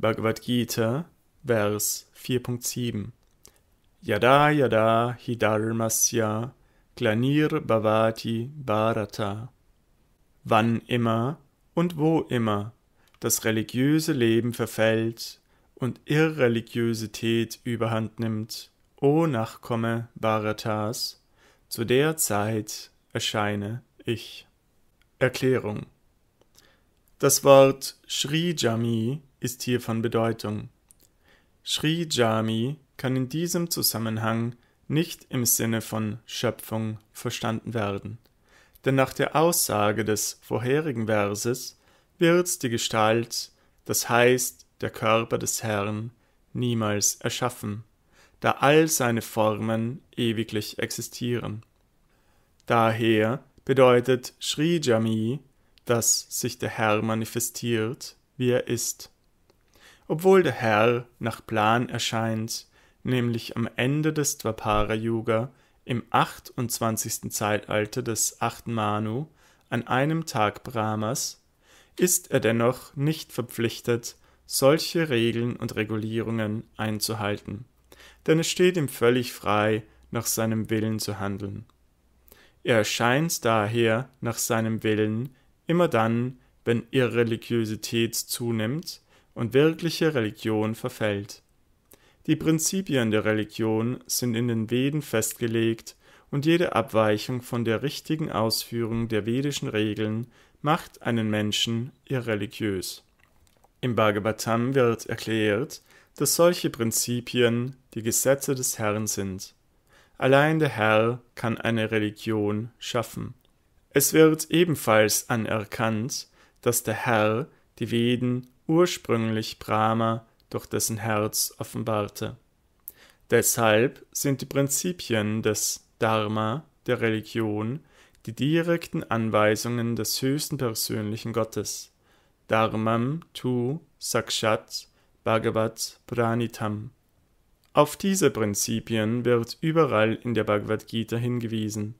Bhagavad Gita, Vers 4.7 Yada yada hidharmasya glanir bhavati bharata. Wann immer und wo immer das religiöse Leben verfällt und Irreligiosität überhand nimmt, o Nachkomme Bharatas, zu der Zeit erscheine ich. Erklärung Das Wort Sri Jami ist hier von Bedeutung. Sri Jami kann in diesem Zusammenhang nicht im Sinne von Schöpfung verstanden werden, denn nach der Aussage des vorherigen Verses wird die Gestalt, das heißt der Körper des Herrn, niemals erschaffen, da all seine Formen ewiglich existieren. Daher bedeutet Sri Jami, dass sich der Herr manifestiert, wie er ist obwohl der Herr nach Plan erscheint, nämlich am Ende des Dvapara Yuga im 28. Zeitalter des 8. Manu an einem Tag Brahmas, ist er dennoch nicht verpflichtet, solche Regeln und Regulierungen einzuhalten, denn es steht ihm völlig frei, nach seinem Willen zu handeln. Er erscheint daher nach seinem Willen immer dann, wenn Irreligiosität zunimmt und wirkliche Religion verfällt. Die Prinzipien der Religion sind in den Veden festgelegt und jede Abweichung von der richtigen Ausführung der vedischen Regeln macht einen Menschen irreligiös. Im Bhagavatam wird erklärt, dass solche Prinzipien die Gesetze des Herrn sind. Allein der Herr kann eine Religion schaffen. Es wird ebenfalls anerkannt, dass der Herr die Veden ursprünglich Brahma durch dessen Herz offenbarte. Deshalb sind die Prinzipien des Dharma, der Religion, die direkten Anweisungen des höchsten persönlichen Gottes. Dharmam tu sakshat Bhagavat Pranitam. Auf diese Prinzipien wird überall in der Bhagavad Gita hingewiesen.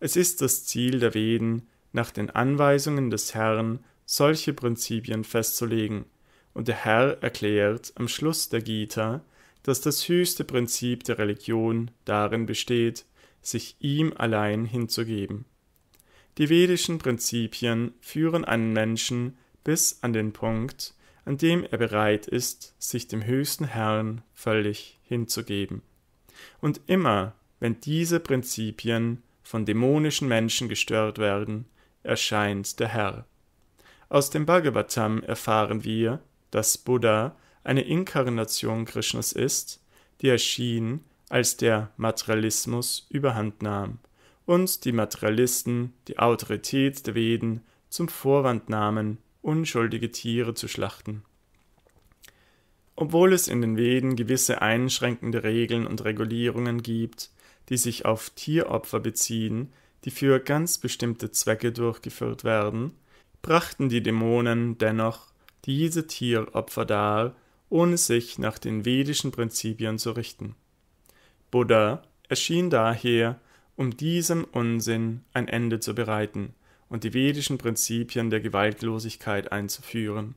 Es ist das Ziel der Veden, nach den Anweisungen des Herrn solche Prinzipien festzulegen, und der Herr erklärt am Schluss der Gita, dass das höchste Prinzip der Religion darin besteht, sich ihm allein hinzugeben. Die vedischen Prinzipien führen einen Menschen bis an den Punkt, an dem er bereit ist, sich dem höchsten Herrn völlig hinzugeben. Und immer, wenn diese Prinzipien von dämonischen Menschen gestört werden, erscheint der Herr. Aus dem Bhagavatam erfahren wir, dass Buddha eine Inkarnation Krishnas ist, die erschien, als der Materialismus überhand nahm und die Materialisten die Autorität der Veden zum Vorwand nahmen, unschuldige Tiere zu schlachten. Obwohl es in den Veden gewisse einschränkende Regeln und Regulierungen gibt, die sich auf Tieropfer beziehen, die für ganz bestimmte Zwecke durchgeführt werden, brachten die Dämonen dennoch diese Tieropfer dar, ohne sich nach den vedischen Prinzipien zu richten. Buddha erschien daher, um diesem Unsinn ein Ende zu bereiten und die vedischen Prinzipien der Gewaltlosigkeit einzuführen.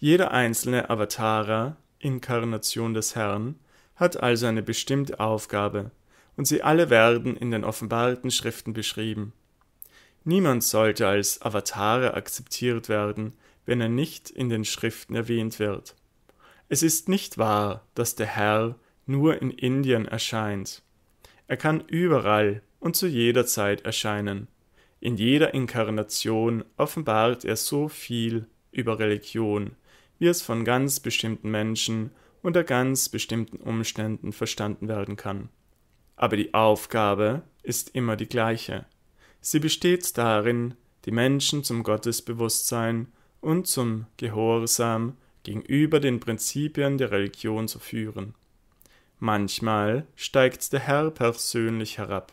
Jeder einzelne Avatara, Inkarnation des Herrn, hat also eine bestimmte Aufgabe, und sie alle werden in den offenbarten Schriften beschrieben. Niemand sollte als Avatare akzeptiert werden, wenn er nicht in den Schriften erwähnt wird. Es ist nicht wahr, dass der Herr nur in Indien erscheint. Er kann überall und zu jeder Zeit erscheinen. In jeder Inkarnation offenbart er so viel über Religion, wie es von ganz bestimmten Menschen unter ganz bestimmten Umständen verstanden werden kann. Aber die Aufgabe ist immer die gleiche. Sie besteht darin, die Menschen zum Gottesbewusstsein und zum Gehorsam gegenüber den Prinzipien der Religion zu führen. Manchmal steigt der Herr persönlich herab,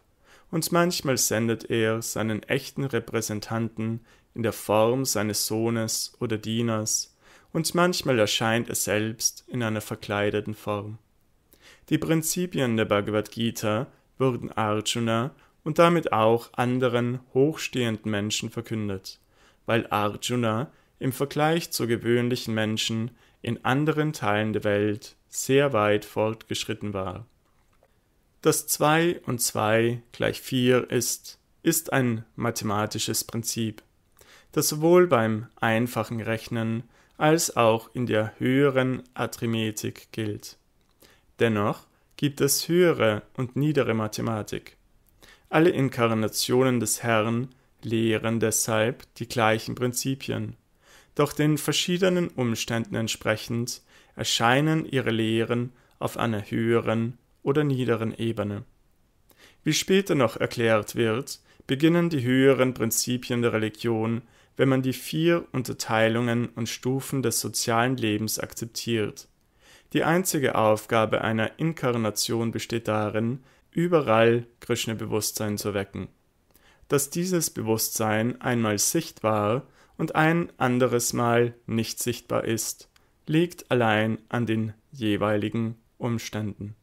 und manchmal sendet er seinen echten Repräsentanten in der Form seines Sohnes oder Dieners, und manchmal erscheint er selbst in einer verkleideten Form. Die Prinzipien der Bhagavad Gita wurden Arjuna und damit auch anderen hochstehenden Menschen verkündet, weil Arjuna im Vergleich zu gewöhnlichen Menschen in anderen Teilen der Welt sehr weit fortgeschritten war. Dass 2 und 2 gleich 4 ist, ist ein mathematisches Prinzip, das sowohl beim einfachen Rechnen als auch in der höheren Arithmetik gilt. Dennoch gibt es höhere und niedere Mathematik. Alle Inkarnationen des Herrn lehren deshalb die gleichen Prinzipien. Doch den verschiedenen Umständen entsprechend erscheinen ihre Lehren auf einer höheren oder niederen Ebene. Wie später noch erklärt wird, beginnen die höheren Prinzipien der Religion, wenn man die vier Unterteilungen und Stufen des sozialen Lebens akzeptiert. Die einzige Aufgabe einer Inkarnation besteht darin, überall Krishna-Bewusstsein zu wecken. Dass dieses Bewusstsein einmal sichtbar und ein anderes Mal nicht sichtbar ist, liegt allein an den jeweiligen Umständen.